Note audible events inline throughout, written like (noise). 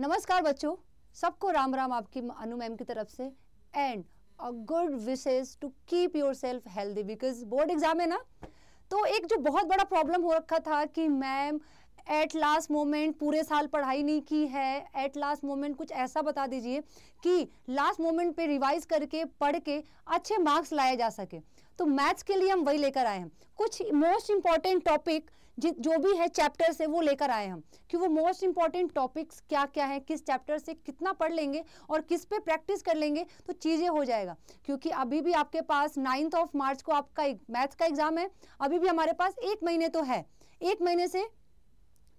नमस्कार बच्चों सबको राम राम आपकी अनु मैम की तरफ से and a good wishes to keep yourself healthy because board exam है ना तो एक जो बहुत बड़ा प्रॉब्लम हो रखा था कि मैम एट लास्ट मोमेंट पूरे साल पढ़ाई नहीं की है एट लास्ट मोमेंट कुछ ऐसा बता दीजिए कि लास्ट मोमेंट पे रिवाइज करके पढ़ के अच्छे मार्क्स लाए जा सके तो मैथ्स के लिए हम वही लेकर आए हैं कुछ मोस्ट इंपॉर्टेंट टॉपिक जो भी है चैप्टर से वो लेकर आए हम कि वो मोस्ट इंपॉर्टेंट टॉपिक्स क्या क्या है किस चैप्टर से कितना पढ़ लेंगे और किस पे प्रैक्टिस कर लेंगे तो चीज़ें हो जाएगा क्योंकि अभी भी आपके पास नाइन्थ ऑफ मार्च को आपका मैथ्स का एग्ज़ाम है अभी भी हमारे पास एक महीने तो है एक महीने से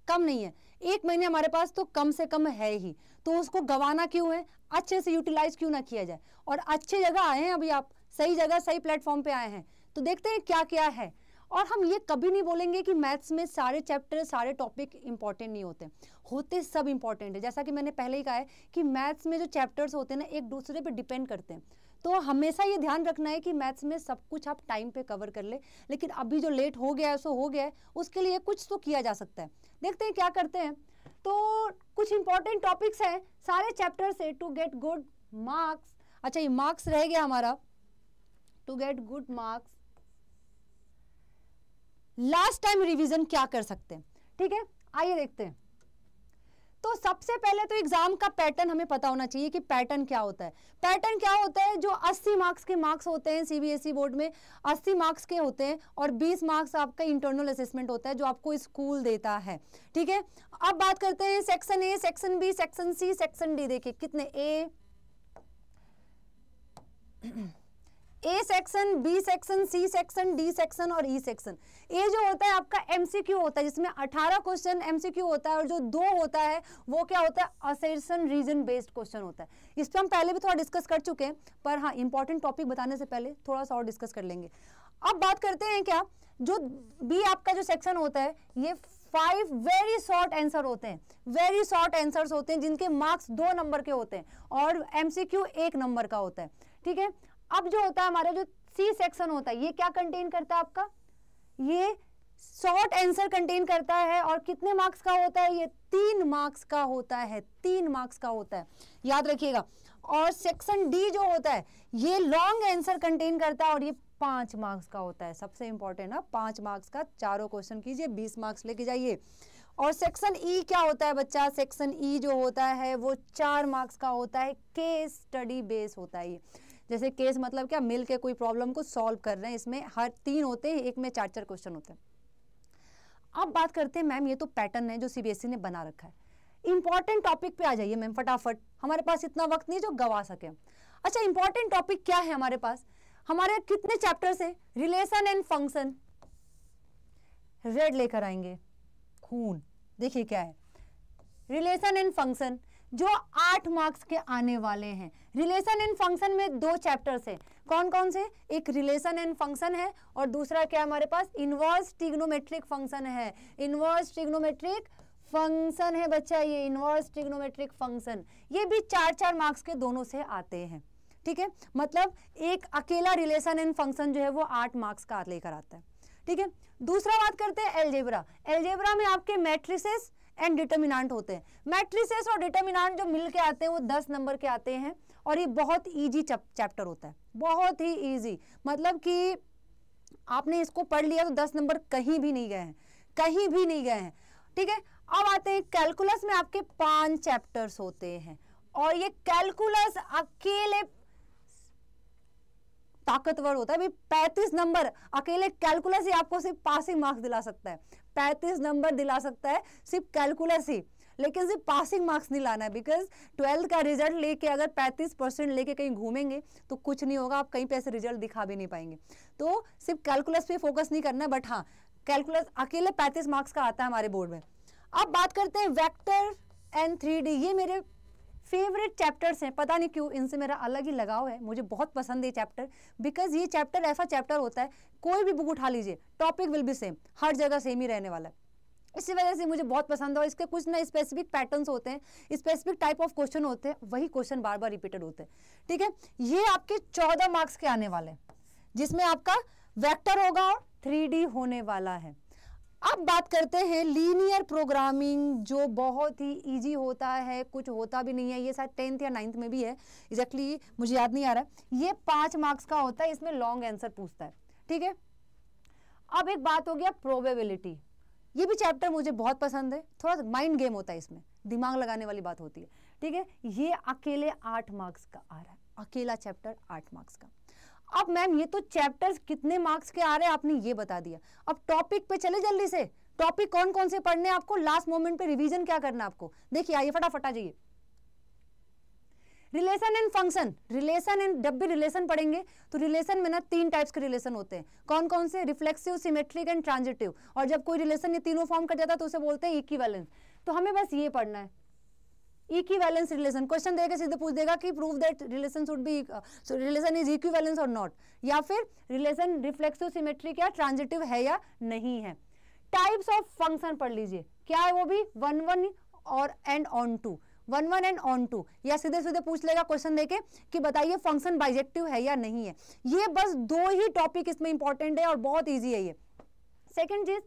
कम नहीं है एक महीने हमारे पास तो कम से कम है ही तो उसको गंवाना क्यों है अच्छे से यूटिलाइज क्यों ना किया जाए और अच्छे जगह आए हैं अभी आप सही जगह सही प्लेटफॉर्म पे आए हैं तो देखते हैं क्या क्या है और हम ये कभी नहीं बोलेंगे कि मैथ्स में सारे चैप्टर सारे टॉपिक इंपॉर्टेंट नहीं होते होते सब इंपॉर्टेंट है जैसा कि मैंने पहले ही कहा है कि मैथ्स में जो चैप्टर्स होते हैं ना एक दूसरे पर डिपेंड करते हैं तो हमेशा ये ध्यान रखना है कि मैथ्स में सब कुछ आप टाइम पे कवर कर ले लेकिन अभी जो लेट हो गया है सो हो गया है उसके लिए कुछ तो किया जा सकता है देखते हैं क्या करते हैं तो कुछ इंपॉर्टेंट टॉपिक्स हैं सारे चैप्टर से टू गेट गुड मार्क्स अच्छा ये मार्क्स रह गया हमारा to get good marks last time revision क्या कर सकते हैं ठीक है आइए देखते हैं तो सबसे पहले तो एग्जाम का पैटर्न हमें पता होना चाहिए कि पैटर्न क्या होता है पैटर्न क्या होता है जो 80 मार्क्स के मार्क्स होते हैं सीबीएसई बोर्ड e में 80 मार्क्स के होते हैं और 20 मार्क्स आपका इंटरनल असेसमेंट होता है जो आपको स्कूल देता है ठीक है अब बात करते हैं section A section B section C section D देखिए कितने A (clears throat) A section B section C section D section और ई e सेक्शन ए जो होता है आपका एमसीक्यू होता है जिसमें 18 क्वेश्चन एमसीक्यू होता है और जो दो होता है वो क्या होता है असेशन रीजन बेस्ड क्वेश्चन होता है इस पर हम पहले भी थोड़ा डिस्कस कर चुके हैं पर हाँ इंपॉर्टेंट टॉपिक बताने से पहले थोड़ा सा और डिस्कस कर लेंगे अब बात करते हैं क्या जो बी आपका जो सेक्शन होता है ये फाइव वेरी शॉर्ट आंसर होते हैं वेरी शॉर्ट आंसर्स होते हैं जिनके मार्क्स दो नंबर के होते हैं और एमसीक्यू एक नंबर का होता है ठीक है अब जो होता है हमारा जो सी सेक्शन होता है ये क्या कंटेन करता है आपका ये शॉर्ट आंसर कंटेन करता है और कितने मार्क्स का होता है ये तीन मार्क्स का होता है तीन मार्क्स का होता है याद रखिएगा और सेक्शन डी जो होता है ये लॉन्ग आंसर कंटेन करता है और ये पांच मार्क्स का होता है सबसे इंपॉर्टेंट है पांच मार्क्स का चारों क्वेश्चन कीजिए बीस मार्क्स लेके जाइए और सेक्शन ई e क्या होता है बच्चा सेक्शन ई e जो होता है वो चार मार्क्स का होता है केस स्टडी बेस होता है ये जैसे केस मतलब क्या मिल के कोई प्रॉब्लम को सॉल्व कर रहे हैं इसमें हर तीन होते हैं एक में चार चार क्वेश्चन होते हैं अब बात करते हैं मैम ये तो पैटर्न है जो सीबीएसई e ने बना रखा है इंपॉर्टेंट टॉपिक पे आ जाइए मैम फटाफट हमारे पास इतना वक्त नहीं जो गवा सके अच्छा इंपॉर्टेंट टॉपिक क्या है हमारे पास हमारे कितने चैप्टर्स है रिलेशन एंड फंक्शन रेड लेकर आएंगे खून देखिए क्या है रिलेशन एंड फंक्शन जो आठ मार्क्स के आने वाले हैं रिलेशन एंड फंक्शन में दो चैप्टर्स हैं कौन कौन से एक रिलेशन एंड फंक्शन है और दूसरा क्या हमारे पास इन्वर्स ट्रिग्नोमेट्रिक फंक्शन है इन्वर्स ट्रिग्नोमेट्रिक फंक्शन है बच्चा ये इन्वर्स ट्रिग्नोमेट्रिक फंक्शन ये भी चार चार मार्क्स के दोनों से आते हैं ठीक है मतलब एक अकेला रिलेशन एंड फंक्शन जो है वो आठ मार्क्स का लेकर आता है ठीक है दूसरा बात करते हैं एलजेब्रा एलजेब्रा में आपके मैट्रिसेस एंड डिटर्मिनाट होते हैं मैट्रिसेस और डिटर्मिनाट जो मिल के आते हैं वो दस नंबर के आते हैं और ये बहुत ईजी चैप्टर होता है बहुत ही ईजी मतलब कि आपने इसको पढ़ लिया तो दस नंबर कहीं भी नहीं गए हैं कहीं भी नहीं गए हैं ठीक है अब आते हैं कैलकुलस में आपके पांच चैप्टर्स होते हैं और ये कैलकुलस अकेले ताकतवर होता है भाई पैंतीस नंबर अकेले कैलकुलस ही आपको सिर्फ पासिंग मार्क्स दिला सकता है पैंतीस नंबर दिला सकता है सिर्फ कैलकुलस ही लेकिन सिर्फ पासिंग मार्क्स नहीं लाना है बिकॉज ट्वेल्थ का रिजल्ट लेके अगर 35 परसेंट लेके कहीं घूमेंगे तो कुछ नहीं होगा आप कहीं पे ऐसे रिजल्ट दिखा भी नहीं पाएंगे तो सिर्फ कैलकुलस पे फोकस नहीं करना बट हाँ कैलकुलस अकेले 35 मार्क्स का आता है हमारे बोर्ड में अब बात करते हैं वैक्टर एंड थ्री ये मेरे फेवरेट चैप्टर्स हैं पता नहीं क्यों इनसे मेरा अलग ही लगाव है मुझे बहुत पसंद है चैप्टर बिकॉज ये चैप्टर ऐसा चैप्टर होता है कोई भी बुक उठा लीजिए टॉपिक विल बी सेम हर जगह सेम ही रहने वाला है इसी वजह से मुझे बहुत पसंद है और इसके कुछ ना स्पेसिफिक पैटर्न्स होते हैं स्पेसिफिक टाइप ऑफ क्वेश्चन होते हैं वही क्वेश्चन बार बार रिपीटेड होते हैं ठीक है ये आपके चौदह मार्क्स के आने वाले हैं जिसमें आपका वैक्टर होगा और थ्री होने वाला है अब बात करते हैं लीनियर प्रोग्रामिंग जो बहुत ही इजी होता है कुछ होता भी नहीं है ये शायद टेंथ या नाइन्थ में भी है एग्जैक्टली exactly, मुझे याद नहीं आ रहा है ये पांच मार्क्स का होता है इसमें लॉन्ग आंसर पूछता है ठीक है अब एक बात हो गया प्रोबेबिलिटी ये भी चैप्टर मुझे बहुत पसंद है थोड़ा माइंड गेम होता है इसमें दिमाग लगाने वाली बात होती है ठीक है ये अकेले आठ मार्क्स का आ रहा है अकेला चैप्टर आठ मार्क्स का अब मैम ये तो चैप्टर्स कितने मार्क्स के आ रहे हैं आपने ये बता दिया अब टॉपिक पे चले जल्दी से टॉपिक कौन कौन से पढ़ने आपको लास्ट मोमेंट पे रिवीजन क्या करना आपको देखिए आइए फटाफट आ जाइए relation and function relation and जब भी रिलेशन पढ़ेंगे तो रिलेशन में ना तीन टाइप्स के रिलेशन होते हैं कौन कौन से रिफ्लेक्सिव सिमेट्रिक एंड ट्रांजिटिव और जब कोई रिलेशन ये तीनों फॉर्म कर जाता है तो उसे बोलते हैं इक्विवेलेंस तो हमें बस ये पढ़ना है इक्विवेलेंस रिलेशन क्वेश्चन देगा सीधे पूछ देगा कि prove that relation should be relation is equivalence और नॉट या फिर रिलेशन रिफ्लेक्सिव सिमेट्रिक या ट्रांजिटिव है या नहीं है टाइप्स ऑफ फंक्शन पढ़ लीजिए क्या है वो भी वन वन और and onto one one and onto या सीधे सीधे पूछ लेगा क्वेश्चन देके कि बताइए फंक्शन बाइजेक्टिव है या नहीं है ये बस दो ही टॉपिक इसमें इंपॉर्टेंट है और बहुत ईजी है ये सेकेंड चीज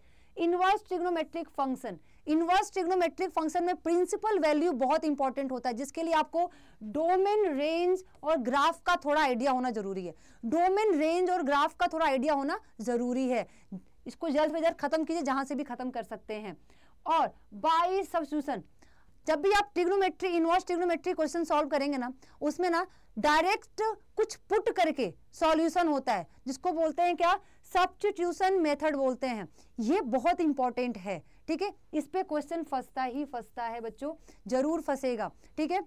inverse trigonometric function inverse trigonometric function में प्रिंसिपल वैल्यू बहुत इंपॉर्टेंट होता है जिसके लिए आपको डोमेन रेंज और ग्राफ का थोड़ा आइडिया होना जरूरी है डोमेन रेंज और ग्राफ का थोड़ा आइडिया होना जरूरी है इसको जल्द से जल्द खत्म कीजिए जहां से भी खत्म कर सकते हैं और बाई सब्सिट्यूशन जब भी आप trigonometry inverse trigonometry question solve करेंगे ना उसमें ना डायरेक्ट कुछ पुट करके सॉल्यूशन होता है जिसको बोलते हैं क्या सब्सटीट्यूशन मेथड बोलते हैं ये बहुत इंपॉर्टेंट है ठीक है इस पर क्वेश्चन फंसता ही फंसता है बच्चों जरूर फंसेगा ठीक है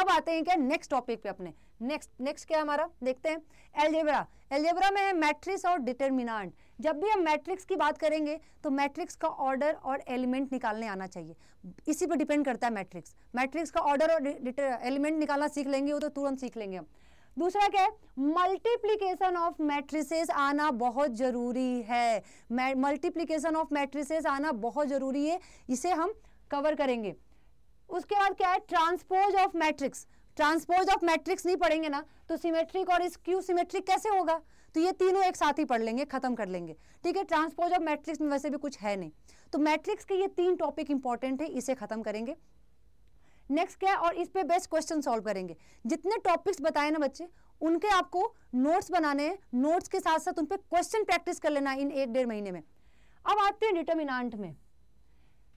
अब आते हैं क्या नेक्स्ट टॉपिक पे अपने नेक्स्ट नेक्स्ट क्या हमारा देखते हैं एलजेब्रा एलजेब्रा में है मैट्रिक्स और डिटर्मिनांट जब भी हम मैट्रिक्स की बात करेंगे तो मैट्रिक्स का ऑर्डर और एलिमेंट निकालने आना चाहिए इसी पर डिपेंड करता है मैट्रिक्स मैट्रिक्स का ऑर्डर और एलिमेंट निकालना सीख लेंगे वो तो तुरंत सीख लेंगे हम दूसरा क्या है मल्टीप्लीकेशन ऑफ मैट्रिसेस आना बहुत जरूरी है मल्टीप्लीकेशन ऑफ मैट्रिसेस आना बहुत जरूरी है इसे हम कवर करेंगे उसके बाद क्या है transpose of matrix transpose of matrix नहीं पढ़ेंगे ना तो सिमेट्रिक और इस क्यू सिमेट्रिक कैसे होगा तो ये तीनों एक साथ ही पढ़ लेंगे खत्म कर लेंगे ठीक है ट्रांसपोज ऑफ मैट्रिक्स में वैसे भी कुछ है नहीं तो मैट्रिक्स के ये तीन टॉपिक इंपॉर्टेंट है इसे खत्म करेंगे नेक्स्ट क्या है और इस पे बेस्ट क्वेश्चन सॉल्व करेंगे जितने टॉपिक्स बताए ना बच्चे उनके आपको नोट्स बनाने हैं नोट्स के साथ साथ उन पर क्वेश्चन प्रैक्टिस कर लेना इन एक डेढ़ महीने में अब आते हैं डिटर्मिनाट में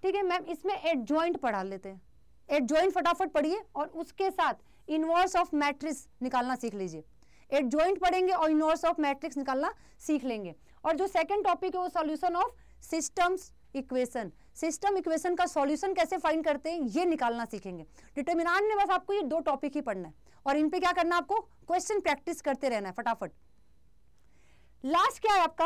ठीक है मैम इसमें एड ज्वाइंट पढ़ा लेते हैं एड ज्वाइंट फटाफट पढ़िए और उसके साथ इनवर्स ऑफ मैट्रिक्स निकालना सीख लीजिए एड ज्वाइंट पढ़ेंगे और इनवर्स ऑफ मैट्रिक्स निकालना सीख लेंगे और जो सेकेंड टॉपिक है वो solution of systems equation system equation का सॉल्यूशन कैसे फाइंड करते हैं ये निकालना सीखेंगे डिटर्मिनाट में बस आपको ये दो टॉपिक ही पढ़ना है और इन पे क्या करना आपको क्वेश्चन प्रैक्टिस करते रहना है फटाफट लास्ट क्या है आपका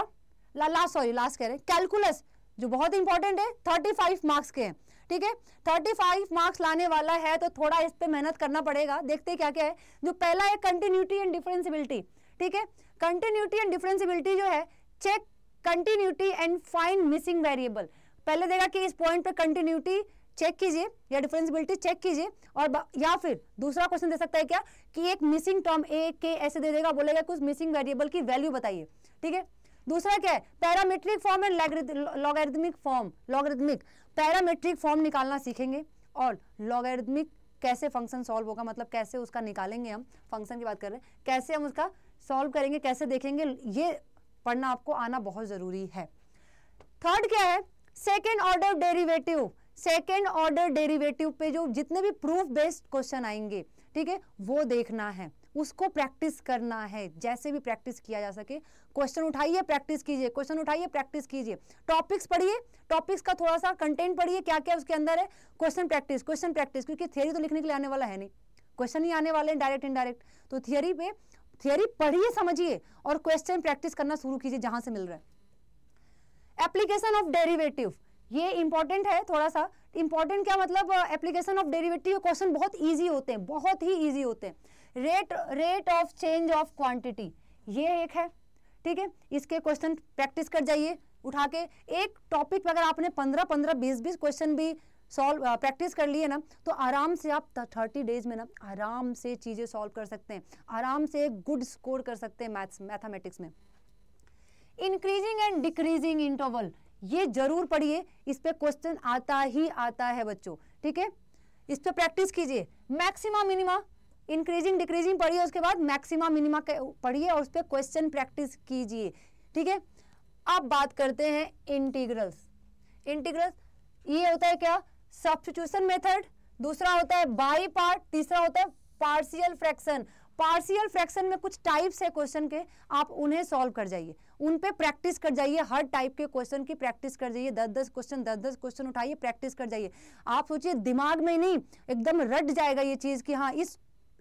ला, लास्ट सॉरी लास्ट कह रहे हैं कैलकुलस जो बहुत इंपॉर्टेंट है थर्टी फाइव मार्क्स के हैं ठीक है थर्टी फाइव मार्क्स लाने वाला है तो थोड़ा इस पर मेहनत करना पड़ेगा देखते क्या क्या है जो पहला है कंटिन्यूटी एंड डिफरेंसिबिलिटी ठीक है कंटिन्यूटी एंड डिफरेंसिबिलिटी जो है check continuity and find missing variable पहले देगा कि इस पॉइंट पे कंटिन्यूटी चेक कीजिए या डिफरेंसबिलिटी चेक कीजिए और या फिर दूसरा क्वेश्चन दे सकता है क्या कि एक मिसिंग टर्म ए के ऐसे दे देगा बोलेगा कुछ मिसिंग वेरिएबल की वैल्यू बताइए ठीक है दूसरा क्या है parametric form and logarithmic form logarithmic parametric form निकालना सीखेंगे और लॉगरिदमिक कैसे फंक्शन सॉल्व होगा मतलब कैसे उसका निकालेंगे हम फंक्शन की बात कर रहे हैं कैसे हम उसका सॉल्व करेंगे कैसे देखेंगे ये पढ़ना आपको आना बहुत ज़रूरी है थर्ड क्या है second order derivative second order derivative पे जो जितने भी प्रूफ बेस्ड क्वेश्चन आएंगे ठीक है वो देखना है उसको प्रैक्टिस करना है जैसे भी प्रैक्टिस किया जा सके क्वेश्चन उठाइए प्रैक्टिस कीजिए क्वेश्चन उठाइए प्रैक्टिस कीजिए टॉपिक्स पढ़िए टॉपिक्स का थोड़ा सा कंटेंट पढ़िए क्या क्या उसके अंदर है क्वेश्चन प्रैक्टिस क्वेश्चन प्रैक्टिस क्योंकि थियोरी तो लिखने के लिए आने वाला है नहीं क्वेश्चन ही आने वाले हैं डायरेक्ट इनडायरेक्ट तो थियोरी पे थियोरी पढ़िए समझिए और क्वेश्चन प्रैक्टिस करना शुरू कीजिए जहां से मिल रहा है एप्लीकेशन ऑफ डेरिवेटिव ये इंपॉर्टेंट है थोड़ा सा इंपॉर्टेंट क्या मतलब एप्लीकेशन ऑफ डेरिवेटिव क्वेश्चन बहुत ईजी होते हैं बहुत ही ईजी होते हैं rate rate of change of quantity ये एक है ठीक है इसके क्वेश्चन प्रैक्टिस कर जाइए उठा के एक टॉपिक पर अगर आपने पंद्रह पंद्रह बीस बीस क्वेश्चन भी सॉल्व प्रैक्टिस कर लिए ना तो आराम से आप थर्टी डेज में ना आराम से चीज़ें सॉल्व कर सकते हैं आराम से गुड स्कोर कर सकते हैं मैथ्स मैथमेटिक्स में इंक्रीजिंग एंड डिक्रीजिंग इंटरवल ये जरूर पढ़िए इस पर क्वेश्चन आता ही आता है बच्चों ठीक है इस पर प्रैक्टिस कीजिए मैक्सिमा मिनिमा इंक्रीजिंग डिक्रीजिंग पढ़िए उसके बाद मैक्सिमा मिनिमा पढ़िए और उस पर क्वेश्चन प्रैक्टिस कीजिए ठीक है अब बात करते हैं इंटीग्रल्स इंटीग्रल्स ये होता है क्या सब्सटीट्यूशन मेथड दूसरा होता है बाई पार्ट तीसरा होता है पार्सियल फ्रैक्शन पार्सियल फ्रैक्शन में कुछ टाइप्स है क्वेश्चन के आप उन्हें सॉल्व कर जाइए उन पे प्रैक्टिस कर जाइए हर टाइप के क्वेश्चन की प्रैक्टिस कर जाइए दस दस क्वेश्चन दस दस क्वेश्चन उठाइए प्रैक्टिस कर जाइए आप सोचिए दिमाग में नहीं एकदम रट जाएगा ये चीज़ कि हाँ इस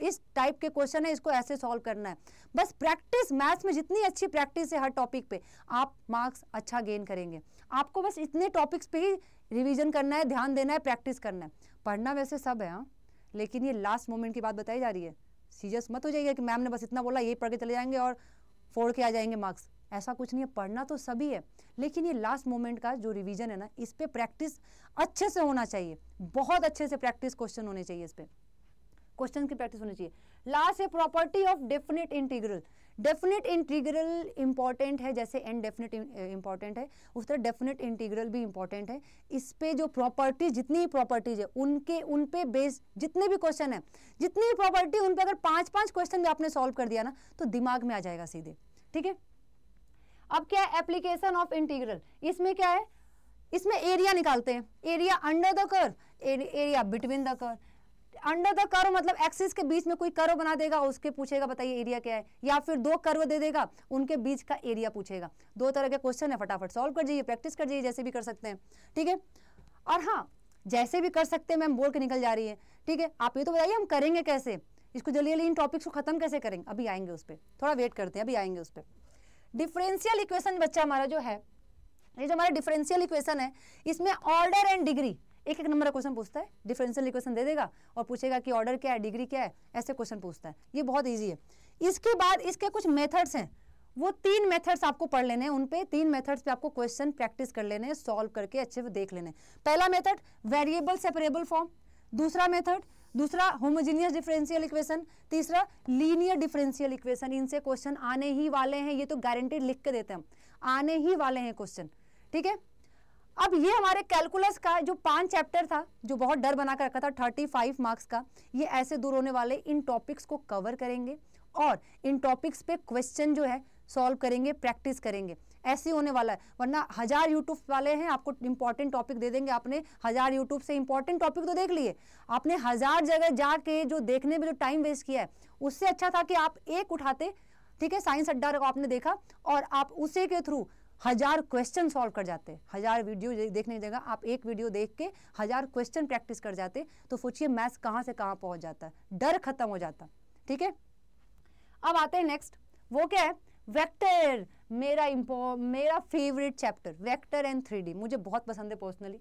इस टाइप के क्वेश्चन है इसको ऐसे सॉल्व करना है बस प्रैक्टिस मैथ्स में जितनी अच्छी प्रैक्टिस है हर टॉपिक पे आप मार्क्स अच्छा गेन करेंगे आपको बस इतने टॉपिक्स पे ही रिवीजन करना है ध्यान देना है प्रैक्टिस करना है पढ़ना वैसे सब है हाँ लेकिन ये लास्ट मोमेंट की बात बताई जा रही है सीरियस मत हो जाइएगा कि मैम ने बस इतना बोला यही पढ़ के चले जाएंगे और फोड़ के आ जाएंगे मार्क्स ऐसा कुछ नहीं है पढ़ना तो सभी है लेकिन ये लास्ट मोमेंट का जो रिवीजन है ना इस पर प्रैक्टिस अच्छे से होना चाहिए बहुत अच्छे से प्रैक्टिस क्वेश्चन होने चाहिए इस पर क्वेश्चन की प्रैक्टिस होनी चाहिए लास्ट है property of definite integral definite integral important है जैसे एन डेफिनेट इंपॉर्टेंट है उस तरह डेफिनेट इंटीग्रल भी इंपॉर्टेंट है इस पे जो प्रॉपर्टीज जितनी ही प्रॉपर्टीज है उनके उन पे बेस्ड जितने भी क्वेश्चन है जितनी भी प्रॉपर्टी उन पे अगर पाँच पाँच क्वेश्चन भी आपने सॉल्व कर दिया ना तो दिमाग में आ जाएगा सीधे ठीक है अब क्या है एप्लीकेशन ऑफ इंटीग्रल इसमें क्या है इसमें एरिया निकालते हैं area under the curve area between the curve under the करो मतलब एक्सिस के बीच में कोई करो बना देगा उसके पूछेगा बताइए एरिया क्या है या फिर दो कर्व दे देगा उनके बीच का एरिया पूछेगा दो तरह के क्वेश्चन है फटाफट सॉल्व कर जाइए प्रैक्टिस कर जाइए जैसे भी कर सकते हैं ठीक है और हाँ जैसे भी कर सकते हैं मैम बोल के निकल जा रही है ठीक है आप ये तो बताइए हम करेंगे कैसे इसको जल्दी जल्दी इन टॉपिक्स को खत्म कैसे करेंगे अभी आएंगे उस पर थोड़ा वेट करते हैं अभी आएंगे उस पर डिफरेंशियल इक्वेशन बच्चा हमारा जो है ये जो हमारा डिफरेंशियल इक्वेशन है इसमें ऑर्डर एंड डिग्री एक एक नंबर का क्वेश्चन पूछता है डिफरेंशियल इक्वेशन दे देगा और पूछेगा कि ऑर्डर क्या है डिग्री क्या है ऐसे क्वेश्चन पूछता है ये बहुत ईजी है इसके बाद इसके कुछ मेथड्स हैं वो तीन मेथड्स आपको पढ़ लेने हैं उन पे तीन मेथड्स पे आपको क्वेश्चन प्रैक्टिस कर लेने हैं सॉल्व करके अच्छे से देख लेने पहला मेथड वेरिएबल सेपरेबल फॉर्म दूसरा मेथड दूसरा होमोजीनियस डिफरेंशियल इक्वेशन तीसरा लीनियर डिफरेंशियल इक्वेशन इनसे क्वेश्चन आने ही वाले हैं ये तो गारंटेड लिख के देते हैं आने ही वाले हैं क्वेश्चन ठीक है अब ये हमारे कैलकुलस का जो पांच चैप्टर था जो बहुत डर बना रखा था थर्टी फाइव मार्क्स का ये ऐसे दूर होने वाले इन टॉपिक्स को कवर करेंगे और इन टॉपिक्स पे क्वेश्चन जो है सॉल्व करेंगे प्रैक्टिस करेंगे ऐसे होने वाला है वरना हज़ार यूट्यूब वाले हैं आपको इंपॉर्टेंट टॉपिक दे देंगे आपने हज़ार यूट्यूब से इंपॉर्टेंट टॉपिक तो देख लिए आपने हज़ार जगह जाके जो देखने में जो टाइम वेस्ट किया है उससे अच्छा था कि आप एक उठाते ठीक है साइंस अड्डा आपने देखा और आप उसी के थ्रू हजार क्वेश्चन सॉल्व कर जाते हजार वीडियो देखने की जगह आप एक वीडियो देख के हजार क्वेश्चन प्रैक्टिस कर जाते तो सोचिए मैथ्स कहाँ से कहाँ पहुँच जाता डर खत्म हो जाता ठीक है अब आते हैं नेक्स्ट वो क्या है वेक्टर मेरा इम्पो मेरा favourite chapter vector and three मुझे बहुत पसंद है पर्सनली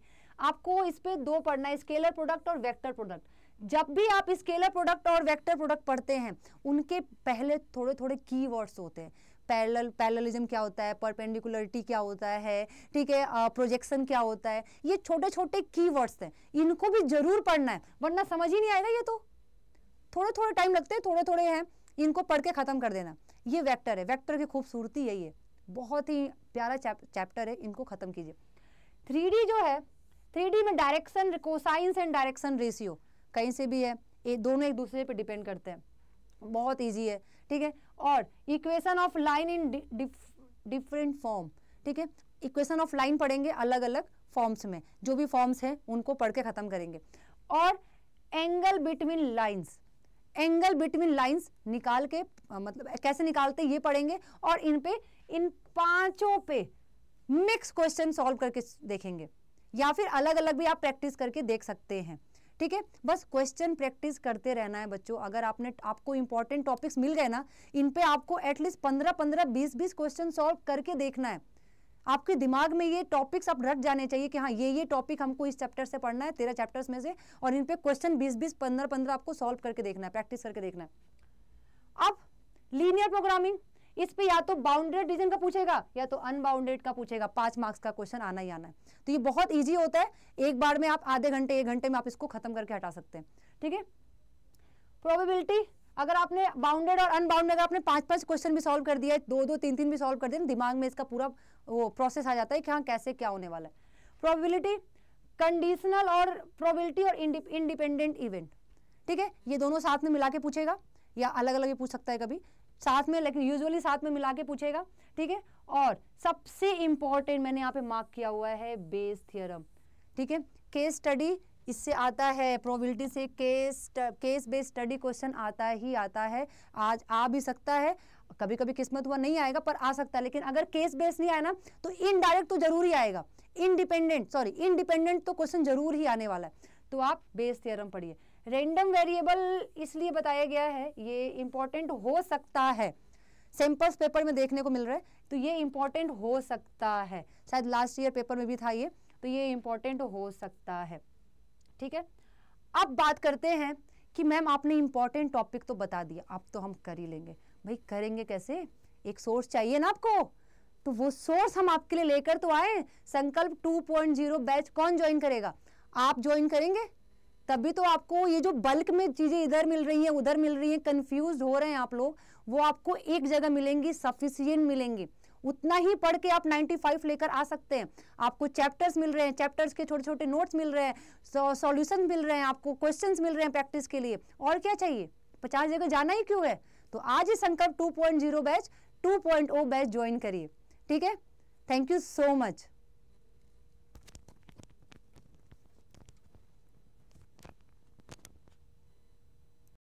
आपको इस पर दो पढ़ना है स्केलर प्रोडक्ट और वेक्टर प्रोडक्ट जब भी आप स्केलर प्रोडक्ट और वेक्टर प्रोडक्ट पढ़ते हैं उनके पहले थोड़े थोड़े की होते हैं पैरल पैरलिज्म क्या होता है परपेंडिकुलरिटी क्या होता है ठीक है प्रोजेक्शन क्या होता है ये छोटे छोटे की वर्ड्स हैं इनको भी जरूर पढ़ना है वरना समझ ही नहीं आएगा ये तो थोड़े थोड़े टाइम लगते हैं थोड़े थोड़े हैं इनको पढ़ के ख़त्म कर देना ये वैक्टर है वैक्टर की खूबसूरती यही है बहुत ही प्यारा चैप्टर है इनको ख़त्म कीजिए थ्री जो है थ्री में direction cosines and direction ratio कहीं से भी है ये दोनों एक दूसरे पर डिपेंड करते हैं बहुत ईजी है ठीक है और equation of line in different form ठीक है इक्वेशन ऑफ लाइन पढ़ेंगे अलग अलग फॉर्म्स में जो भी फॉर्म्स हैं उनको पढ़ के ख़त्म करेंगे और angle between lines angle between lines निकाल के मतलब कैसे निकालते ये पढ़ेंगे और इन पे इन पांचों पे मिक्स क्वेश्चन सॉल्व करके देखेंगे या फिर अलग अलग भी आप प्रैक्टिस करके देख सकते हैं ठीक है बस क्वेश्चन प्रैक्टिस करते रहना है बच्चों अगर आपने आपको इंपॉर्टेंट टॉपिक्स मिल गए ना इन पे आपको एटलीस्ट पंद्रह पंद्रह बीस बीस क्वेश्चन सॉल्व करके देखना है आपके दिमाग में ये टॉपिक्स आप रट जाने चाहिए कि हाँ ये ये टॉपिक हमको इस चैप्टर से पढ़ना है तेरह चैप्टर्स में से और इन पे क्वेश्चन बीस बीस पंद्रह पंद्रह आपको सॉल्व करके देखना है प्रैक्टिस करके देखना है अब लीनियर प्रोग्रामिंग इस पे या तो बाउंडेड रीजन का पूछेगा या तो अनबाउंडेड का पूछेगा पांच मार्क्स का क्वेश्चन आना ही आना है तो ये बहुत ईजी होता है एक बार में आप आधे घंटे एक घंटे में आप इसको खत्म करके हटा सकते हैं ठीक है प्रोबेबिलिटी अगर आपने बाउंडेड और अनबाउंडेड अगर आपने पांच पांच क्वेश्चन भी सॉल्व कर दिया दो दो तीन तीन भी सॉल्व कर दिया तो दिमाग में इसका पूरा वो प्रोसेस आ जाता है कि हाँ कैसे क्या होने वाला है प्रोबेबिलिटी कंडीशनल और प्रोबेबिलिटी और इंडिपेंडेंट इवेंट ठीक है ये दोनों साथ में मिला के पूछेगा या अलग अलग भी पूछ सकता है कभी साथ में लेकिन यूजुअली साथ में मिला के पूछेगा ठीक है और सबसे इंपॉर्टेंट मैंने यहाँ पे मार्क किया हुआ है बेस थियरम ठीक है केस स्टडी इससे आता है प्रोबेबिलिटी से case case base study question आता ही आता है आज आ भी सकता है कभी कभी किस्मत हुआ नहीं आएगा पर आ सकता है लेकिन अगर केस बेस नहीं आया ना तो इनडायरेक्ट तो जरूर ही आएगा इनडिपेंडेंट सॉरी इनडिपेंडेंट तो क्वेश्चन जरूर ही आने वाला है तो आप बेस थियरम पढ़िए रेंडम वेरिएबल इसलिए बताया गया है ये इम्पोर्टेंट हो सकता है सैंपल्स पेपर में देखने को मिल रहा है तो ये इम्पोर्टेंट हो सकता है शायद लास्ट ईयर पेपर में भी था ये तो ये इम्पोर्टेंट हो सकता है ठीक है अब बात करते हैं कि मैम आपने इम्पोर्टेंट टॉपिक तो बता दिया अब तो हम कर ही लेंगे भाई करेंगे कैसे एक सोर्स चाहिए ना आपको तो वो सोर्स हम आपके लिए लेकर तो आए संकल्प 2.0 बैच कौन ज्वाइन करेगा आप ज्वाइन करेंगे तभी तो आपको ये जो बल्क में चीज़ें इधर मिल रही हैं उधर मिल रही हैं कंफ्यूज हो रहे हैं आप लोग वो आपको एक जगह मिलेंगी सफिशियंट मिलेंगी उतना ही पढ़ के आप 95 लेकर आ सकते हैं आपको चैप्टर्स मिल रहे हैं चैप्टर्स के छोटे छोटे नोट्स मिल रहे हैं सॉल्यूशन मिल रहे हैं आपको क्वेश्चन मिल रहे हैं प्रैक्टिस के लिए और क्या चाहिए पचास जगह जाना ही क्यों है तो आज ही Sankalp two batch two batch join करिए ठीक है थैंक यू सो मच